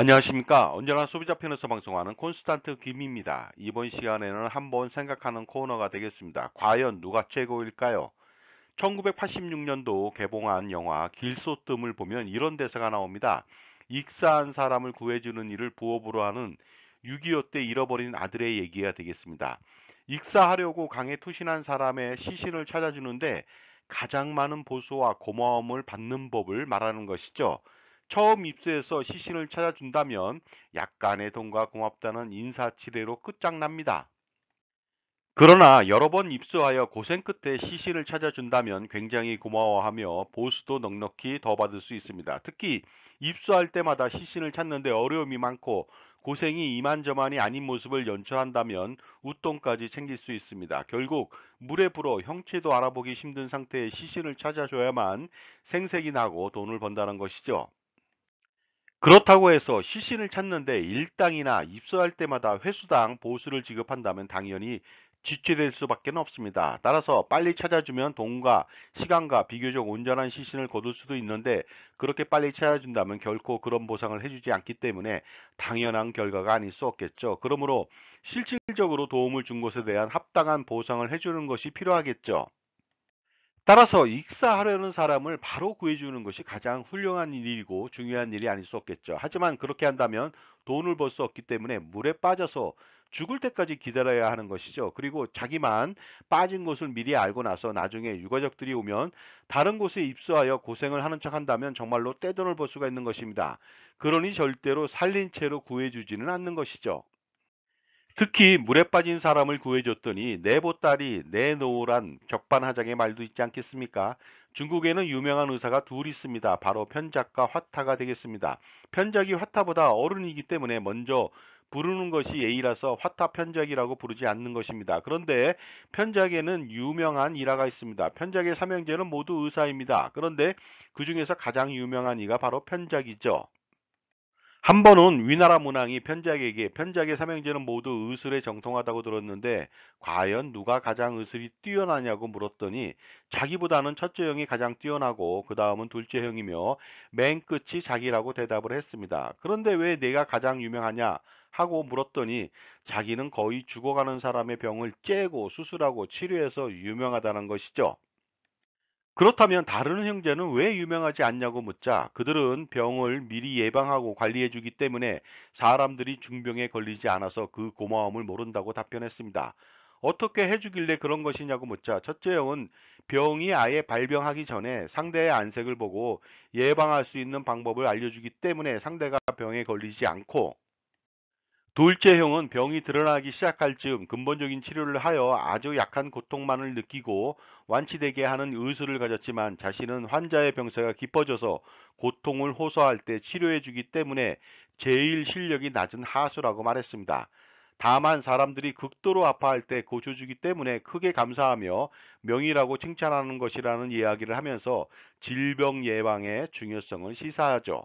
안녕하십니까 언제나 소비자 편에서 방송하는 콘스탄트 김입니다 이번 시간에는 한번 생각하는 코너가 되겠습니다 과연 누가 최고일까요 1986년도 개봉한 영화 길소뜸을 보면 이런 대사가 나옵니다 익사한 사람을 구해주는 일을 부업으로 하는 6.25 때 잃어버린 아들의 얘기가 되겠습니다 익사하려고 강에 투신한 사람의 시신을 찾아주는데 가장 많은 보수와 고마움을 받는 법을 말하는 것이죠 처음 입수해서 시신을 찾아준다면 약간의 돈과 고맙다는 인사치레로 끝장납니다. 그러나 여러 번 입수하여 고생 끝에 시신을 찾아준다면 굉장히 고마워하며 보수도 넉넉히 더 받을 수 있습니다. 특히 입수할 때마다 시신을 찾는데 어려움이 많고 고생이 이만저만이 아닌 모습을 연출한다면 웃돈까지 챙길 수 있습니다. 결국 물에 불어 형체도 알아보기 힘든 상태의 시신을 찾아줘야만 생색이 나고 돈을 번다는 것이죠. 그렇다고 해서 시신을 찾는데 일당이나 입수할 때마다 회수당 보수를 지급한다면 당연히 지체될 수밖에 없습니다. 따라서 빨리 찾아주면 돈과 시간과 비교적 온전한 시신을 거둘 수도 있는데 그렇게 빨리 찾아준다면 결코 그런 보상을 해주지 않기 때문에 당연한 결과가 아닐 수 없겠죠. 그러므로 실질적으로 도움을 준 것에 대한 합당한 보상을 해주는 것이 필요하겠죠. 따라서 익사하려는 사람을 바로 구해주는 것이 가장 훌륭한 일이고 중요한 일이 아닐 수 없겠죠. 하지만 그렇게 한다면 돈을 벌 수 없기 때문에 물에 빠져서 죽을 때까지 기다려야 하는 것이죠. 그리고 자기만 빠진 곳을 미리 알고 나서 나중에 유가족들이 오면 다른 곳에 입수하여 고생을 하는 척 한다면 정말로 떼돈을 벌 수가 있는 것입니다. 그러니 절대로 살린 채로 구해주지는 않는 것이죠. 특히 물에 빠진 사람을 구해줬더니 내보따리 내노란 적반하장의 말도 있지 않겠습니까? 중국에는 유명한 의사가 둘 있습니다. 바로 편작과 화타가 되겠습니다. 편작이 화타보다 어른이기 때문에 먼저 부르는 것이 예의라서 화타 편작이라고 부르지 않는 것입니다. 그런데 편작에는 유명한 일화가 있습니다. 편작의 삼형제는 모두 의사입니다. 그런데 그 중에서 가장 유명한 이가 바로 편작이죠. 한 번은 위나라 문왕이 편작에게 편작의 삼형제는 모두 의술에 정통하다고 들었는데 과연 누가 가장 의술이 뛰어나냐고 물었더니 자기보다는 첫째 형이 가장 뛰어나고 그 다음은 둘째 형이며 맨 끝이 자기라고 대답을 했습니다. 그런데 왜 내가 가장 유명하냐 하고 물었더니 자기는 거의 죽어가는 사람의 병을 째고 수술하고 치료해서 유명하다는 것이죠. 그렇다면 다른 형제는 왜 유명하지 않냐고 묻자 그들은 병을 미리 예방하고 관리해주기 때문에 사람들이 중병에 걸리지 않아서 그 고마움을 모른다고 답변했습니다. 어떻게 해주길래 그런 것이냐고 묻자 첫째 형은 병이 아예 발병하기 전에 상대의 안색을 보고 예방할 수 있는 방법을 알려주기 때문에 상대가 병에 걸리지 않고 둘째형은 병이 드러나기 시작할 즈음 근본적인 치료를 하여 아주 약한 고통만을 느끼고 완치되게 하는 의술을 가졌지만 자신은 환자의 병세가 깊어져서 고통을 호소할 때 치료해주기 때문에 제일 실력이 낮은 하수라고 말했습니다. 다만 사람들이 극도로 아파할 때 고쳐주기 때문에 크게 감사하며 명의라고 칭찬하는 것이라는 이야기를 하면서 질병 예방의 중요성을 시사하죠.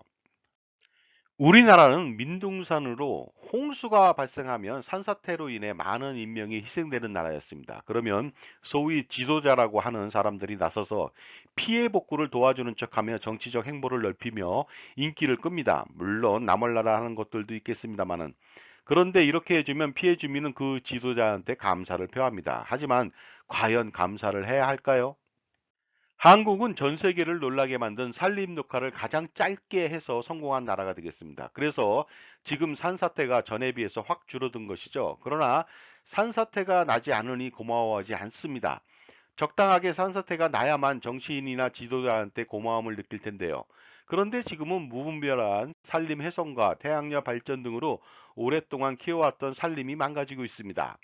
우리나라는 민둥산으로 홍수가 발생하면 산사태로 인해 많은 인명이 희생되는 나라였습니다. 그러면 소위 지도자라고 하는 사람들이 나서서 피해 복구를 도와주는 척하며 정치적 행보를 넓히며 인기를 끕니다. 물론 나몰라라 하는 것들도 있겠습니다만은 그런데 이렇게 해주면 피해 주민은 그 지도자한테 감사를 표합니다. 하지만 과연 감사를 해야 할까요? 한국은 전 세계를 놀라게 만든 산림 녹화를 가장 짧게 해서 성공한 나라가 되겠습니다. 그래서 지금 산사태가 전에 비해서 확 줄어든 것이죠. 그러나 산사태가 나지 않으니 고마워하지 않습니다. 적당하게 산사태가 나야만 정치인이나 지도자한테 고마움을 느낄 텐데요. 그런데 지금은 무분별한 산림 훼손과 태양열 발전 등으로 오랫동안 키워왔던 산림이 망가지고 있습니다.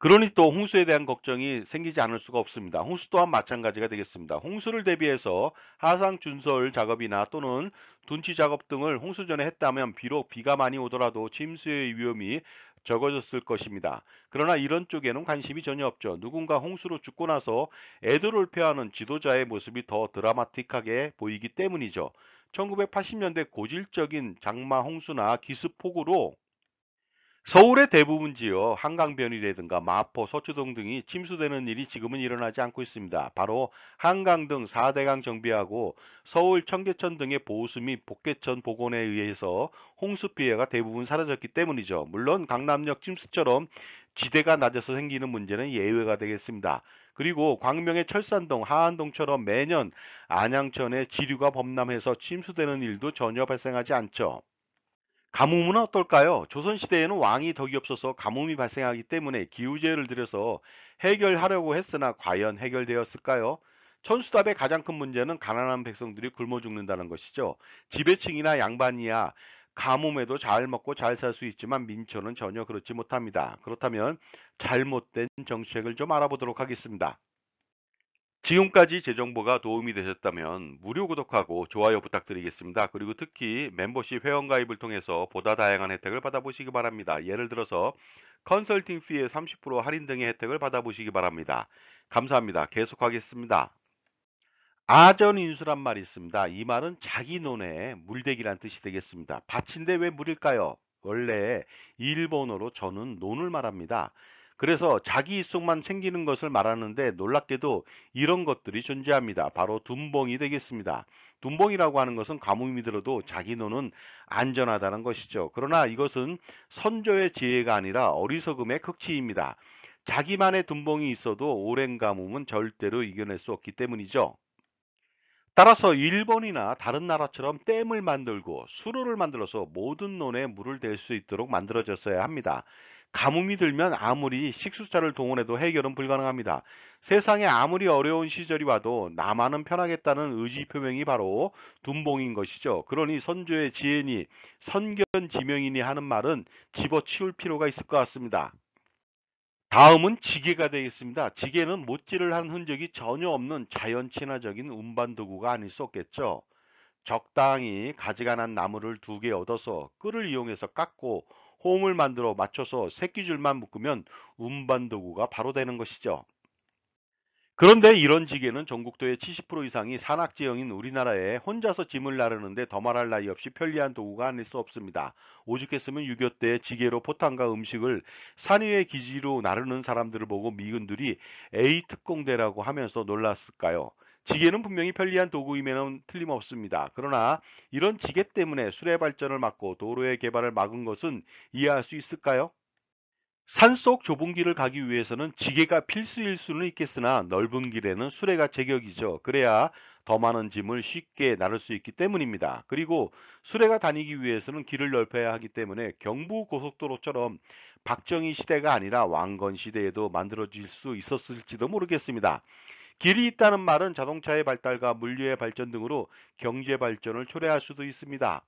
그러니 또 홍수에 대한 걱정이 생기지 않을 수가 없습니다. 홍수 또한 마찬가지가 되겠습니다. 홍수를 대비해서 하상 준설 작업이나 또는 둔치 작업 등을 홍수 전에 했다면 비록 비가 많이 오더라도 침수의 위험이 적어졌을 것입니다. 그러나 이런 쪽에는 관심이 전혀 없죠. 누군가 홍수로 죽고 나서 애도를 표하는 지도자의 모습이 더 드라마틱하게 보이기 때문이죠. 1980년대 고질적인 장마 홍수나 기습폭우로 서울의 대부분 지역 한강변이라든가 마포, 서초동 등이 침수되는 일이 지금은 일어나지 않고 있습니다. 바로 한강 등 4대강 정비하고 서울 청계천 등의 보호수 및 복개천 복원에 의해서 홍수 피해가 대부분 사라졌기 때문이죠. 물론 강남역 침수처럼 지대가 낮아서 생기는 문제는 예외가 되겠습니다. 그리고 광명의 철산동, 하안동처럼 매년 안양천의 지류가 범람해서 침수되는 일도 전혀 발생하지 않죠. 가뭄은 어떨까요? 조선시대에는 왕이 덕이 없어서 가뭄이 발생하기 때문에 기우제를 들여서 해결하려고 했으나 과연 해결되었을까요? 천수답의 가장 큰 문제는 가난한 백성들이 굶어 죽는다는 것이죠. 지배층이나 양반이야 가뭄에도 잘 먹고 잘 살 수 있지만 민초는 전혀 그렇지 못합니다. 그렇다면 잘못된 정책을 좀 알아보도록 하겠습니다. 지금까지 제 정보가 도움이 되셨다면 무료 구독하고 좋아요 부탁드리겠습니다. 그리고 특히 멤버십 회원가입을 통해서 보다 다양한 혜택을 받아보시기 바랍니다. 예를 들어서 컨설팅 피의 30% 할인 등의 혜택을 받아보시기 바랍니다. 감사합니다. 계속하겠습니다. 아전인수란 말이 있습니다. 이 말은 자기 논의 물대기란 뜻이 되겠습니다. 밭인데 왜 물일까요? 원래 일본어로 저는 논을 말합니다. 그래서 자기 이속만 챙기는 것을 말하는데 놀랍게도 이런 것들이 존재합니다. 바로 둔봉이 되겠습니다. 둔봉이라고 하는 것은 가뭄이 들어도 자기 노는 안전하다는 것이죠. 그러나 이것은 선조의 지혜가 아니라 어리석음의 극치입니다. 자기만의 둔봉이 있어도 오랜 가뭄은 절대로 이겨낼 수 없기 때문이죠. 따라서 일본이나 다른 나라처럼 댐을 만들고 수로를 만들어서 모든 논에 물을 댈 수 있도록 만들어졌어야 합니다. 가뭄이 들면 아무리 식수자를 동원해도 해결은 불가능합니다. 세상에 아무리 어려운 시절이 와도 나만은 편하겠다는 의지 표명이 바로 둔봉인 것이죠. 그러니 선조의 지혜니 선견지명이니 하는 말은 집어치울 필요가 있을 것 같습니다. 다음은 지게가 되겠습니다. 지게는 못질을 한 흔적이 전혀 없는 자연 친화적인 운반 도구가 아닐 수 없겠죠. 적당히 가지가 난 나무를 두 개 얻어서 끌을 이용해서 깎고 호음을 만들어 맞춰서 새끼줄만 묶으면 운반도구가 바로 되는 것이죠. 그런데 이런 지게는 전국도의 70% 이상이 산악지형인 우리나라에 혼자서 짐을 나르는데 더 말할 나위 없이 편리한 도구가 아닐 수 없습니다. 오죽했으면 6.25때 지게로 포탄과 음식을 산 위의 기지로 나르는 사람들을 보고 미군들이 A특공대라고 하면서 놀랐을까요? 지게는 분명히 편리한 도구임에는 틀림없습니다. 그러나 이런 지게 때문에 수레 발전을 막고 도로의 개발을 막은 것은 이해할 수 있을까요? 산속 좁은 길을 가기 위해서는 지게가 필수일 수는 있겠으나 넓은 길에는 수레가 제격이죠. 그래야 더 많은 짐을 쉽게 나눌수 있기 때문입니다. 그리고 수레가 다니기 위해서는 길을 넓혀야 하기 때문에 경부고속도로처럼 박정희 시대가 아니라 왕건 시대에도 만들어질 수 있었을지도 모르겠습니다. 길이 있다는 말은 자동차의 발달과 물류의 발전 등으로 경제 발전을 초래할 수도 있습니다.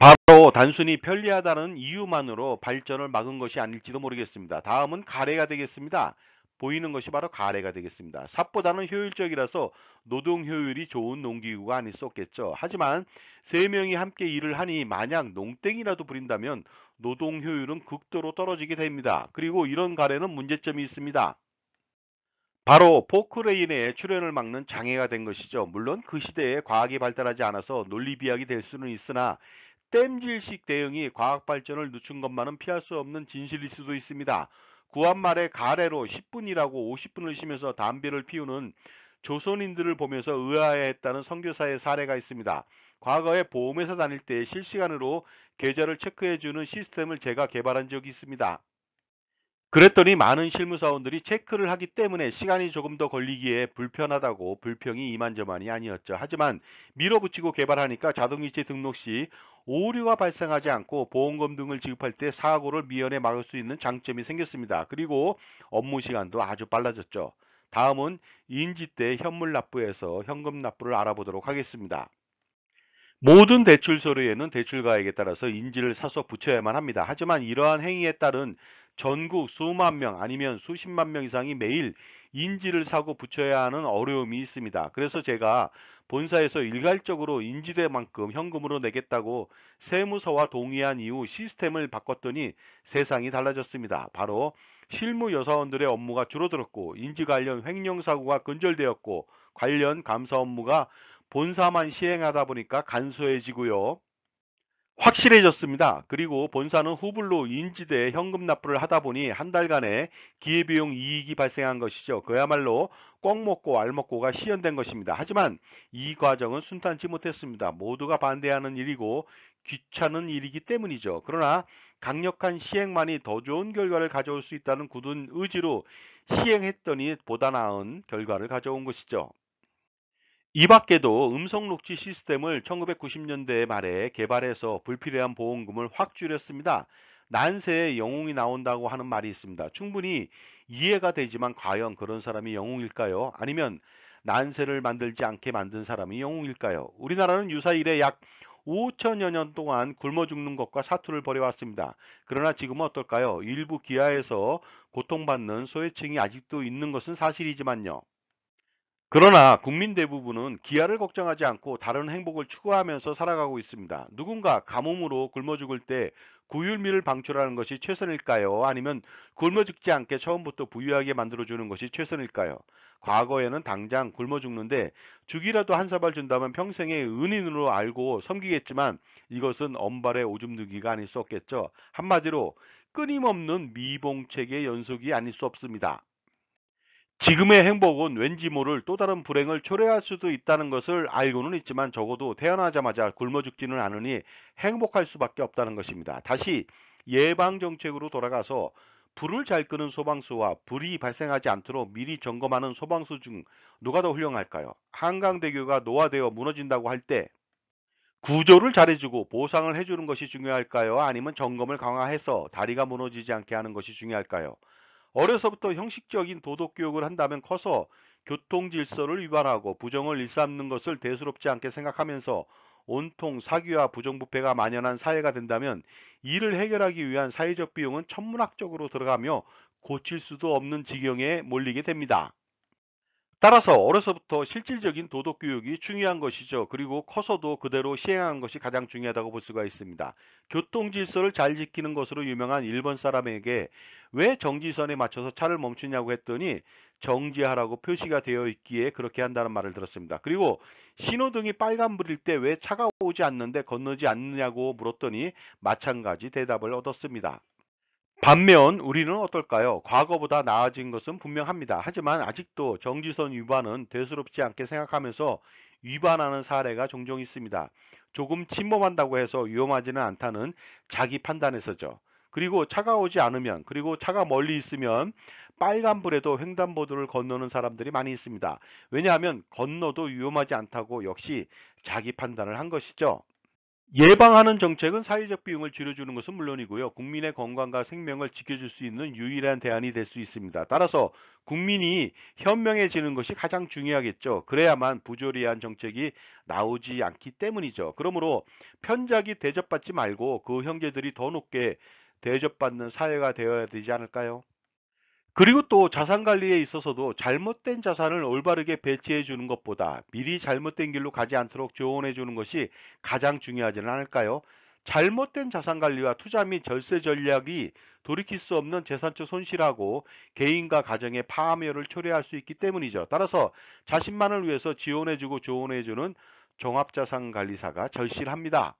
바로 단순히 편리하다는 이유만으로 발전을 막은 것이 아닐지도 모르겠습니다. 다음은 가래가 되겠습니다. 보이는 것이 바로 가래가 되겠습니다. 삽보다는 효율적이라서 노동 효율이 좋은 농기구가 아닐 수 없겠죠. 하지만 세 명이 함께 일을 하니 만약 농땡이라도 부린다면 노동 효율은 극도로 떨어지게 됩니다. 그리고 이런 가래는 문제점이 있습니다. 바로 포크레인의 출현을 막는 장애가 된 것이죠. 물론 그 시대에 과학이 발달하지 않아서 논리비약이 될 수는 있으나 땜질식 대응이 과학 발전을 늦춘 것만은 피할 수 없는 진실일 수도 있습니다. 구한 말에 가래로 10분이라고 50분을 쉬면서 담배를 피우는 조선인들을 보면서 의아해했다는 선교사의 사례가 있습니다. 과거에 보험회사 다닐 때 실시간으로 계좌를 체크해주는 시스템을 제가 개발한 적이 있습니다. 그랬더니 많은 실무사원들이 체크를 하기 때문에 시간이 조금 더 걸리기에 불편하다고 불평이 이만저만이 아니었죠. 하지만 밀어붙이고 개발하니까 자동이체 등록 시 오류가 발생하지 않고 보험금 등을 지급할 때 사고를 미연에 막을 수 있는 장점이 생겼습니다. 그리고 업무 시간도 아주 빨라졌죠. 다음은 인지대 현물 납부에서 현금 납부를 알아보도록 하겠습니다. 모든 대출 서류에는 대출가액에 따라서 인지를 사서 붙여야만 합니다. 하지만 이러한 행위에 따른 전국 수만 명 아니면 수십만 명 이상이 매일 인지를 사고 붙여야 하는 어려움이 있습니다. 그래서 제가 본사에서 일괄적으로 인지대만큼 현금으로 내겠다고 세무서와 동의한 이후 시스템을 바꿨더니 세상이 달라졌습니다. 바로 실무 여사원들의 업무가 줄어들었고 인지 관련 횡령 사고가 근절되었고 관련 감사 업무가 본사만 시행하다 보니까 간소해지고요. 확실해졌습니다. 그리고 본사는 후불로 인지대 현금 납부를 하다 보니 한 달간의 기회비용 이익이 발생한 것이죠. 그야말로 꽁 먹고 알 먹고가 시연된 것입니다. 하지만 이 과정은 순탄치 못했습니다. 모두가 반대하는 일이고 귀찮은 일이기 때문이죠. 그러나 강력한 시행만이 더 좋은 결과를 가져올 수 있다는 굳은 의지로 시행했더니 보다 나은 결과를 가져온 것이죠. 이 밖에도 음성 녹취 시스템을 1990년대 말에 개발해서 불필요한 보험금을 확 줄였습니다. 난세에 영웅이 나온다고 하는 말이 있습니다. 충분히 이해가 되지만 과연 그런 사람이 영웅일까요? 아니면 난세를 만들지 않게 만든 사람이 영웅일까요? 우리나라는 유사 이래 약 5천여 년 동안 굶어 죽는 것과 사투를 벌여왔습니다. 그러나 지금은 어떨까요? 일부 기아에서 고통받는 소외층이 아직도 있는 것은 사실이지만요. 그러나 국민 대부분은 기아를 걱정하지 않고 다른 행복을 추구하면서 살아가고 있습니다. 누군가 가뭄으로 굶어 죽을 때 구휼미를 방출하는 것이 최선일까요? 아니면 굶어 죽지 않게 처음부터 부유하게 만들어주는 것이 최선일까요? 과거에는 당장 굶어 죽는데 죽이라도 한 사발 준다면 평생의 은인으로 알고 섬기겠지만 이것은 엄발의 오줌누기가 아닐 수 없겠죠. 한마디로 끊임없는 미봉책의 연속이 아닐 수 없습니다. 지금의 행복은 왠지 모를 또 다른 불행을 초래할 수도 있다는 것을 알고는 있지만 적어도 태어나자마자 굶어 죽지는 않으니 행복할 수밖에 없다는 것입니다. 다시 예방 정책으로 돌아가서 불을 잘 끄는 소방수와 불이 발생하지 않도록 미리 점검하는 소방수 중 누가 더 훌륭할까요? 한강대교가 노화되어 무너진다고 할 때 구조를 잘해주고 보상을 해주는 것이 중요할까요? 아니면 점검을 강화해서 다리가 무너지지 않게 하는 것이 중요할까요? 어려서부터 형식적인 도덕 교육을 한다면 커서 교통 질서를 위반하고 부정을 일삼는 것을 대수롭지 않게 생각하면서 온통 사기와 부정부패가 만연한 사회가 된다면 이를 해결하기 위한 사회적 비용은 천문학적으로 들어가며 고칠 수도 없는 지경에 몰리게 됩니다. 따라서 어려서부터 실질적인 도덕 교육이 중요한 것이죠. 그리고 커서도 그대로 시행하는 것이 가장 중요하다고 볼 수가 있습니다. 교통 질서를 잘 지키는 것으로 유명한 일본 사람에게 왜 정지선에 맞춰서 차를 멈추냐고 했더니 정지하라고 표시가 되어 있기에 그렇게 한다는 말을 들었습니다. 그리고 신호등이 빨간불일 때 왜 차가 오지 않는데 건너지 않느냐고 물었더니 마찬가지 대답을 얻었습니다. 반면 우리는 어떨까요? 과거보다 나아진 것은 분명합니다. 하지만 아직도 정지선 위반은 대수롭지 않게 생각하면서 위반하는 사례가 종종 있습니다. 조금 침범한다고 해서 위험하지는 않다는 자기 판단에서죠. 그리고 차가 오지 않으면 그리고 차가 멀리 있으면 빨간불에도 횡단보도를 건너는 사람들이 많이 있습니다. 왜냐하면 건너도 위험하지 않다고 역시 자기 판단을 한 것이죠. 예방하는 정책은 사회적 비용을 줄여주는 것은 물론이고요. 국민의 건강과 생명을 지켜줄 수 있는 유일한 대안이 될 수 있습니다. 따라서 국민이 현명해지는 것이 가장 중요하겠죠. 그래야만 부조리한 정책이 나오지 않기 때문이죠. 그러므로 편작이 대접받지 말고 그 형제들이 더 높게 대접받는 사회가 되어야 되지 않을까요? 그리고 또 자산 관리에 있어서도 잘못된 자산을 올바르게 배치해 주는 것보다 미리 잘못된 길로 가지 않도록 조언해 주는 것이 가장 중요하지는 않을까요? 잘못된 자산 관리와 투자 및 절세 전략이 돌이킬 수 없는 재산적 손실하고 개인과 가정의 파멸을 초래할 수 있기 때문이죠. 따라서 자신만을 위해서 지원해주고 조언해주는 종합자산관리사가 절실합니다.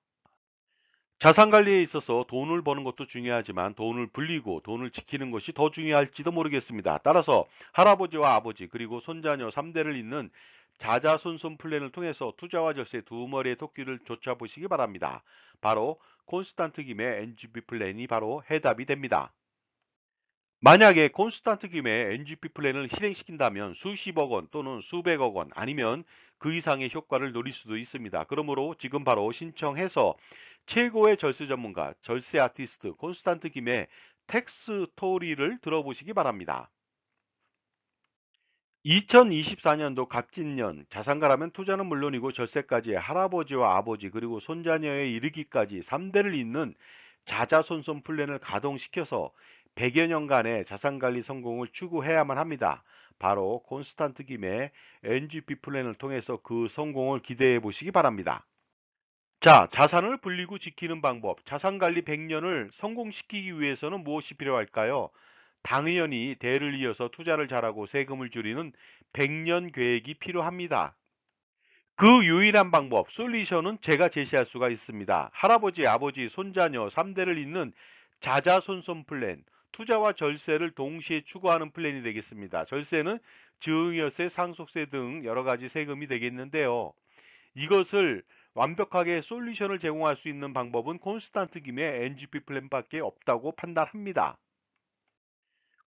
자산 관리에 있어서 돈을 버는 것도 중요하지만 돈을 불리고 돈을 지키는 것이 더 중요할지도 모르겠습니다. 따라서 할아버지와 아버지 그리고 손자녀 3대를 잇는 자자손손 플랜을 통해서 투자와 절세 두 머리의 토끼를 쫓아보시기 바랍니다. 바로 콘스탄트 김의 NGP 플랜이 바로 해답이 됩니다. 만약에 콘스탄트 김의 NGP 플랜을 실행시킨다면 수십억 원 또는 수백억 원 아니면 그 이상의 효과를 노릴 수도 있습니다. 그러므로 지금 바로 신청해서 최고의 절세 전문가, 절세 아티스트 콘스탄트 김의 텍스토리를 들어보시기 바랍니다. 2024년도 갑진년 자산가라면 투자는 물론이고 절세까지 할아버지와 아버지 그리고 손자녀에 이르기까지 3대를 잇는 자자손손 플랜을 가동시켜서 100여 년간의 자산관리 성공을 추구해야만 합니다. 바로 콘스탄트 김의 NGP 플랜을 통해서 그 성공을 기대해 보시기 바랍니다. 자, 자산을 불리고 지키는 방법. 자산관리 100년을 성공시키기 위해서는 무엇이 필요할까요? 당연히 대를 이어서 투자를 잘하고 세금을 줄이는 100년 계획이 필요합니다. 그 유일한 방법, 솔루션은 제가 제시할 수가 있습니다. 할아버지, 아버지, 손자녀 3대를 잇는 자자손손 플랜, 투자와 절세를 동시에 추구하는 플랜이 되겠습니다. 절세는 증여세, 상속세 등 여러가지 세금이 되겠는데요. 이것을 완벽하게 솔루션을 제공할 수 있는 방법은 콘스탄트 김의 NGP 플랜밖에 없다고 판단합니다.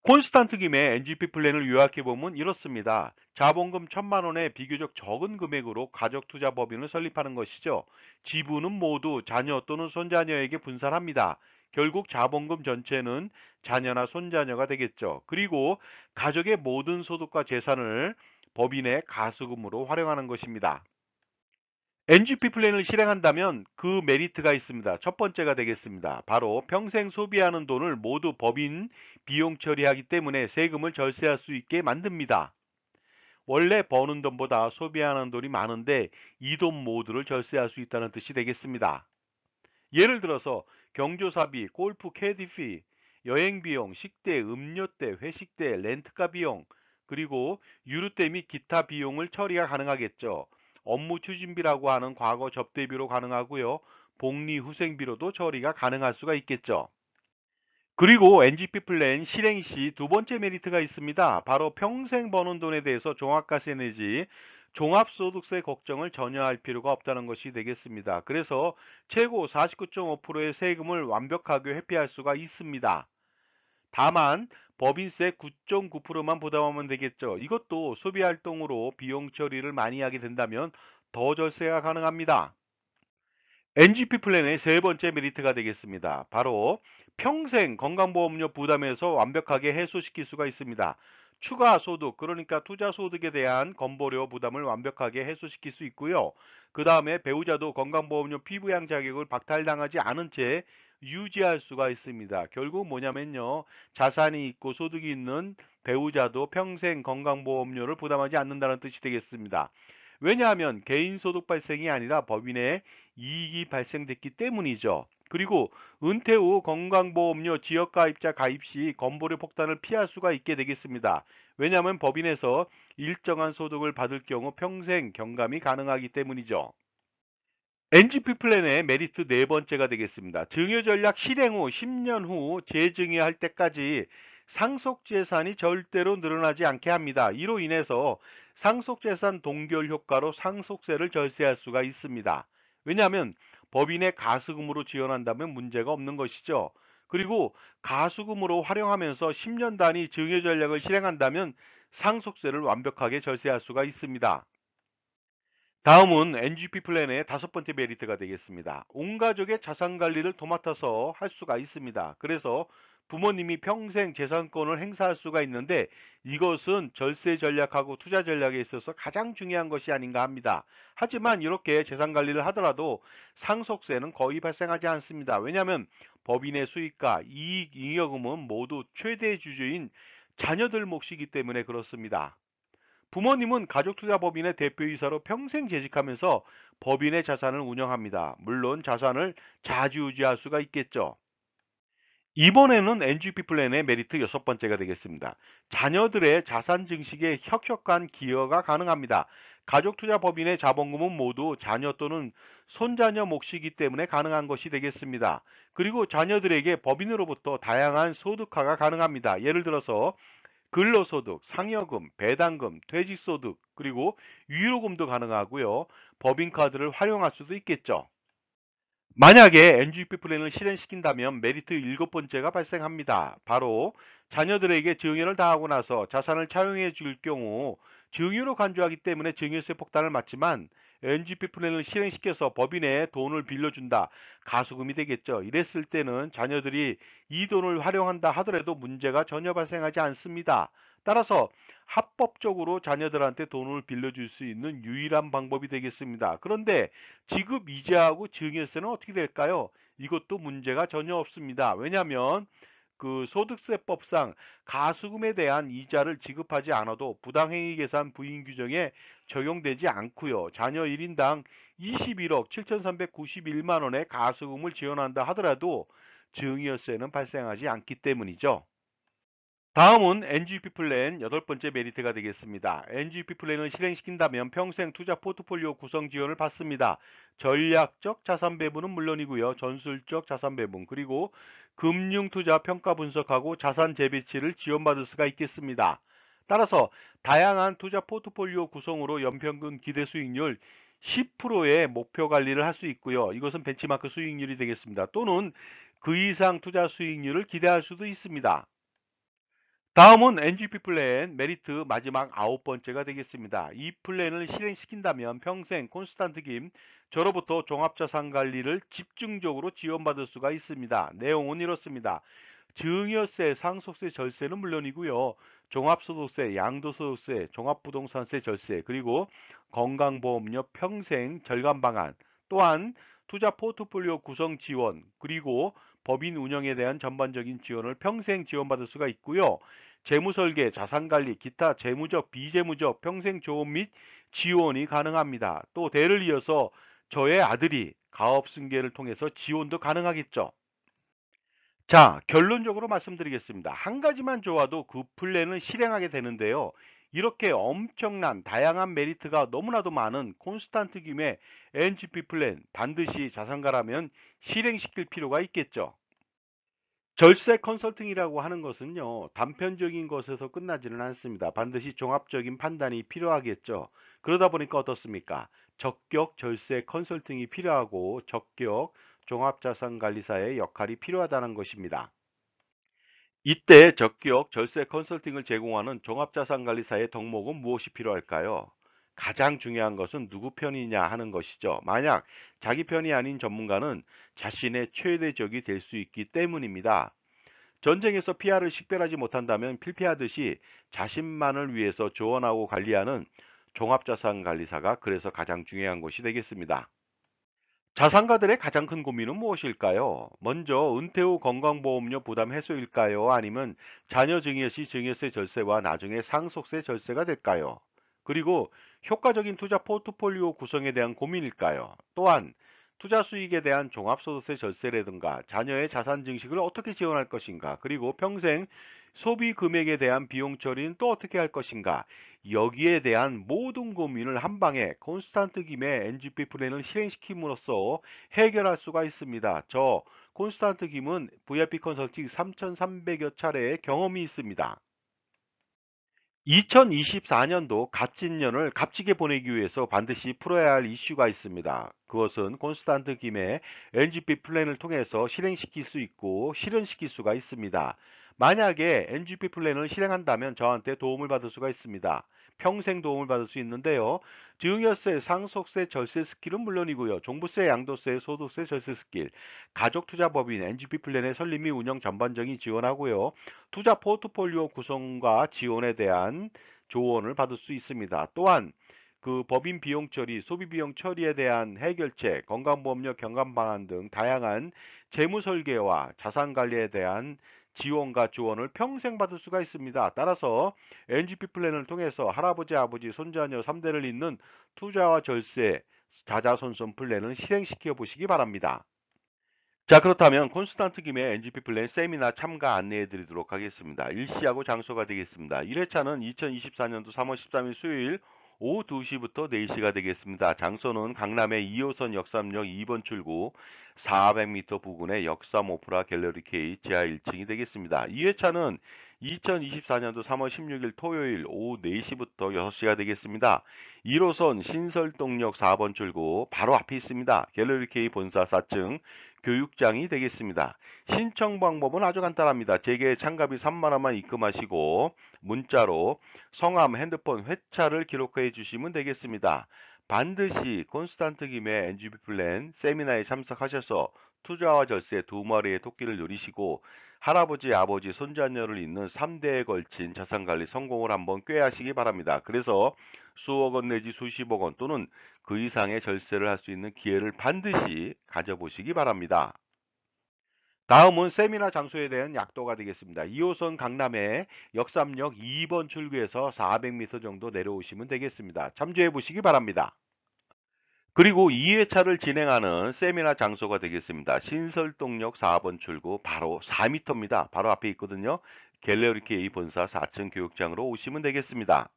콘스탄트 김의 NGP 플랜을 요약해보면 이렇습니다. 자본금 1천만원에 비교적 적은 금액으로 가족투자 법인을 설립하는 것이죠. 지분은 모두 자녀 또는 손자녀에게 분산합니다. 결국 자본금 전체는 자녀나 손자녀가 되겠죠. 그리고 가족의 모든 소득과 재산을 법인의 가수금으로 활용하는 것입니다. NGP 플랜을 실행한다면 그 메리트가 있습니다. 첫 번째가 되겠습니다. 바로 평생 소비하는 돈을 모두 법인 비용 처리하기 때문에 세금을 절세할 수 있게 만듭니다. 원래 버는 돈보다 소비하는 돈이 많은데 이 돈 모두를 절세할 수 있다는 뜻이 되겠습니다. 예를 들어서 경조사비, 골프 캐디피, 여행 비용, 식대, 음료대, 회식대, 렌트카 비용, 그리고 유류대 및 기타 비용을 처리가 가능하겠죠. 업무 추진비라고 하는 과거 접대비로 가능하고요. 복리 후생비로도 처리가 가능할 수가 있겠죠. 그리고 NGP 플랜 실행 시 두 번째 메리트가 있습니다. 바로 평생 버는 돈에 대해서 종합과세 내지 종합소득세 걱정을 전혀 할 필요가 없다는 것이 되겠습니다. 그래서 최고 49.5%의 세금을 완벽하게 회피할 수가 있습니다. 다만 법인세 9.9%만 부담하면 되겠죠. 이것도 소비활동으로 비용 처리를 많이 하게 된다면 더 절세가 가능합니다. NGP 플랜의 세 번째 메리트가 되겠습니다. 바로 평생 건강보험료 부담에서 완벽하게 해소시킬 수가 있습니다. 추가 소득, 그러니까 투자 소득에 대한 건보료 부담을 완벽하게 해소시킬 수 있고요. 그 다음에 배우자도 건강보험료 피부양 자격을 박탈당하지 않은 채 유지할 수가 있습니다. 결국 뭐냐면요. 자산이 있고 소득이 있는 배우자도 평생 건강보험료를 부담하지 않는다는 뜻이 되겠습니다. 왜냐하면 개인소득 발생이 아니라 법인의 이익이 발생됐기 때문이죠. 그리고 은퇴 후 건강보험료 지역가입자 가입 시 건보료 폭탄을 피할 수가 있게 되겠습니다. 왜냐하면 법인에서 일정한 소득을 받을 경우 평생 경감이 가능하기 때문이죠. NGP 플랜의 메리트 네 번째가 되겠습니다. 증여 전략 실행 후 10년 후 재증여할 때까지 상속 재산이 절대로 늘어나지 않게 합니다. 이로 인해서 상속 재산 동결 효과로 상속세를 절세할 수가 있습니다. 왜냐하면 법인의 가수금으로 지원한다면 문제가 없는 것이죠. 그리고 가수금으로 활용하면서 10년 단위 증여 전략을 실행한다면 상속세를 완벽하게 절세할 수가 있습니다. 다음은 NGP 플랜의 다섯 번째 메리트가 되겠습니다. 온 가족의 자산 관리를 도맡아서 할 수가 있습니다. 그래서 부모님이 평생 재산권을 행사할 수가 있는데 이것은 절세 전략하고 투자 전략에 있어서 가장 중요한 것이 아닌가 합니다. 하지만 이렇게 재산 관리를 하더라도 상속세는 거의 발생하지 않습니다. 왜냐하면 법인의 수익과 이익, 잉여금은 모두 최대 주주인 자녀들 몫이기 때문에 그렇습니다. 부모님은 가족투자법인의 대표이사로 평생 재직하면서 법인의 자산을 운영합니다. 물론 자산을 자주유지할 수가 있겠죠. 이번에는 NGP 플랜의 메리트 여섯 번째가 되겠습니다. 자녀들의 자산 증식에 혁혁한 기여가 가능합니다. 가족투자법인의 자본금은 모두 자녀 또는 손자녀 몫이기 때문에 가능한 것이 되겠습니다. 그리고 자녀들에게 법인으로부터 다양한 소득화가 가능합니다. 예를 들어서 근로소득, 상여금, 배당금, 퇴직소득, 그리고 유료금도 가능하고요. 법인카드를 활용할 수도 있겠죠. 만약에 NGP 플랜을 실행시킨다면 메리트 일곱 번째가 발생합니다. 바로 자녀들에게 증여를 다하고 나서 자산을 차용해 줄 경우 증여로 간주하기 때문에 증여세 폭탄을 맞지만 NGP 플랜을 실행시켜서 법인에 돈을 빌려준다. 가수금이 되겠죠. 이랬을 때는 자녀들이 이 돈을 활용한다 하더라도 문제가 전혀 발생하지 않습니다. 따라서 합법적으로 자녀들한테 돈을 빌려줄 수 있는 유일한 방법이 되겠습니다. 그런데 지급 이자하고 증여세는 어떻게 될까요? 이것도 문제가 전혀 없습니다. 왜냐하면 그 소득세법상 가수금에 대한 이자를 지급하지 않아도 부당행위 계산 부인 규정에 적용되지 않고요. 자녀 1인당 21억 7,391만 원의 가수금을 지원한다 하더라도 증여세는 발생하지 않기 때문이죠. 다음은 NGP 플랜 여덟 번째 메리트가 되겠습니다. NGP 플랜을 실행시킨다면 평생 투자 포트폴리오 구성 지원을 받습니다. 전략적 자산 배분은 물론이고요. 전술적 자산 배분 그리고 금융 투자 평가 분석하고 자산 재배치를 지원받을 수가 있겠습니다. 따라서 다양한 투자 포트폴리오 구성으로 연평균 기대 수익률 10%의 목표 관리를 할 수 있고요. 이것은 벤치마크 수익률이 되겠습니다. 또는 그 이상 투자 수익률을 기대할 수도 있습니다. 다음은 NGP 플랜 메리트 마지막 아홉 번째가 되겠습니다. 이 플랜을 실행시킨다면 평생 콘스탄트 김 저로부터 종합자산 관리를 집중적으로 지원받을 수가 있습니다. 내용은 이렇습니다. 증여세, 상속세, 절세는 물론이고요. 종합소득세, 양도소득세, 종합부동산세 절세, 그리고 건강보험료 평생 절감 방안, 또한 투자 포트폴리오 구성 지원, 그리고 법인 운영에 대한 전반적인 지원을 평생 지원받을 수가 있고요. 재무설계, 자산관리, 기타 재무적, 비재무적, 평생 조언 및 지원이 가능합니다. 또 대를 이어서 저의 아들이 가업승계를 통해서 지원도 가능하겠죠. 자, 결론적으로 말씀드리겠습니다. 한 가지만 좋아도 그 플랜은 실행하게 되는데요. 이렇게 엄청난 다양한 메리트가 너무나도 많은 콘스탄트 김의 NGP 플랜 반드시 자산가라면 실행시킬 필요가 있겠죠. 절세 컨설팅이라고 하는 것은요. 단편적인 것에서 끝나지는 않습니다. 반드시 종합적인 판단이 필요하겠죠. 그러다 보니까 어떻습니까? 적격 절세 컨설팅이 필요하고 적격 종합자산관리사의 역할이 필요하다는 것입니다. 이때 적기역 절세 컨설팅을 제공하는 종합자산관리사의 덕목은 무엇이 필요할까요? 가장 중요한 것은 누구 편이냐 하는 것이죠. 만약 자기 편이 아닌 전문가는 자신의 최대 적이 될 수 있기 때문입니다. 전쟁에서 피하를 식별하지 못한다면 필피하듯이 자신만을 위해서 조언하고 관리하는 종합자산관리사가 그래서 가장 중요한 것이 되겠습니다. 자산가들의 가장 큰 고민은 무엇일까요? 먼저 은퇴 후 건강보험료 부담 해소일까요? 아니면 자녀 증여 시 증여세 절세와 나중에 상속세 절세가 될까요? 그리고 효과적인 투자 포트폴리오 구성에 대한 고민일까요? 또한 투자 수익에 대한 종합소득세 절세라든가 자녀의 자산 증식을 어떻게 지원할 것인가? 그리고 평생 소비 금액에 대한 비용 처리는 또 어떻게 할 것인가? 여기에 대한 모든 고민을 한 방에 콘스탄트 김의 NGP 플랜을 실행시킴으로써 해결할 수가 있습니다. 저 콘스탄트 김은 VIP 컨설팅 3,300여 차례의 경험이 있습니다. 2024년도 갑진년을 값지게 보내기 위해서 반드시 풀어야 할 이슈가 있습니다. 그것은 콘스탄트 김의 NGP 플랜을 통해서 실행시킬 수 있고 실현시킬 수가 있습니다. 만약에 MGP 플랜을 실행한다면 저한테 도움을 받을 수가 있습니다. 평생 도움을 받을 수 있는데요. 증여세, 상속세, 절세 스킬은 물론이고요. 종부세, 양도세, 소득세, 절세 스킬, 가족투자법인 NGP 플랜의 설립 및 운영 전반적인 지원하고요. 투자 포트폴리오 구성과 지원에 대한 조언을 받을 수 있습니다. 또한 그 법인 비용 처리, 소비 비용 처리에 대한 해결책, 건강보험료 경감 방안 등 다양한 재무 설계와 자산 관리에 대한 지원과 조언을 평생 받을 수가 있습니다. 따라서 NGP 플랜을 통해서 할아버지, 아버지, 손자녀 3대를 잇는 투자와 절세, 자자손손 플랜을 실행시켜 보시기 바랍니다. 자 그렇다면 콘스탄트 김의 NGP 플랜 세미나 참가 안내해 드리도록 하겠습니다. 일시하고 장소가 되겠습니다. 1회차는 2024년도 3월 13일 수요일 오후 2시부터 4시가 되겠습니다. 장소는 강남의 2호선 역삼역 2번 출구 400m 부근의 역삼 오프라 갤러리 K 지하 1층이 되겠습니다. 2회차는 2024년도 3월 16일 토요일 오후 4시부터 6시가 되겠습니다. 1호선 신설동역 4번 출구 바로 앞에 있습니다. 갤러리케이 본사 4층 교육장이 되겠습니다. 신청 방법은 아주 간단합니다. 제게 참가비 3만원만 입금하시고 문자로 성함, 핸드폰, 회차를 기록해 주시면 되겠습니다. 반드시 콘스탄트 김의 NGB 플랜 세미나에 참석하셔서 투자와 절세 두 마리의 토끼를 누리시고 할아버지, 아버지, 손자녀를 잇는 3대에 걸친 자산관리 성공을 한번 꾀하시기 바랍니다. 그래서 수억 원 내지 수십억 원 또는 그 이상의 절세를 할 수 있는 기회를 반드시 가져보시기 바랍니다. 다음은 세미나 장소에 대한 약도가 되겠습니다. 2호선 강남의 역삼역 2번 출구에서 400m 정도 내려오시면 되겠습니다. 참조해 보시기 바랍니다. 그리고 2회차를 진행하는 세미나 장소가 되겠습니다. 신설동역 4번 출구 바로 4m입니다. 바로 앞에 있거든요. 갤러리 케이 본사 4층 교육장으로 오시면 되겠습니다.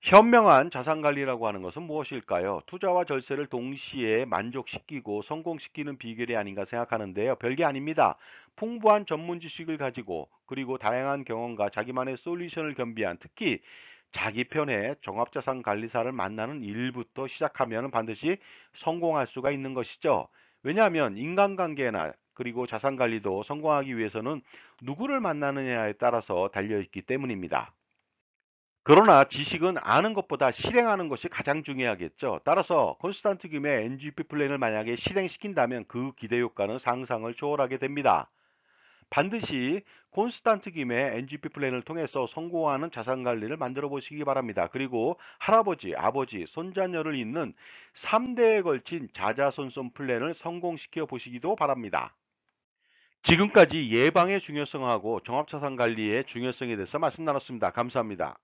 현명한 자산관리라고 하는 것은 무엇일까요? 투자와 절세를 동시에 만족시키고 성공시키는 비결이 아닌가 생각하는데요. 별게 아닙니다. 풍부한 전문 지식을 가지고 그리고 다양한 경험과 자기만의 솔루션을 겸비한 특히 자기 편의 종합자산관리사를 만나는 일부터 시작하면 반드시 성공할 수가 있는 것이죠. 왜냐하면 인간관계나 그리고 자산관리도 성공하기 위해서는 누구를 만나느냐에 따라서 달려있기 때문입니다. 그러나 지식은 아는 것보다 실행하는 것이 가장 중요하겠죠. 따라서 콘스탄트 김의 NGP 플랜을 만약에 실행시킨다면 그 기대 효과는 상상을 초월하게 됩니다. 반드시 콘스탄트 김의 NGP 플랜을 통해서 성공하는 자산관리를 만들어 보시기 바랍니다. 그리고 할아버지, 아버지, 손자녀를 잇는 3대에 걸친 자자손손 플랜을 성공시켜 보시기도 바랍니다. 지금까지 예방의 중요성하고 종합자산관리의 중요성에 대해서 말씀 나눴습니다. 감사합니다.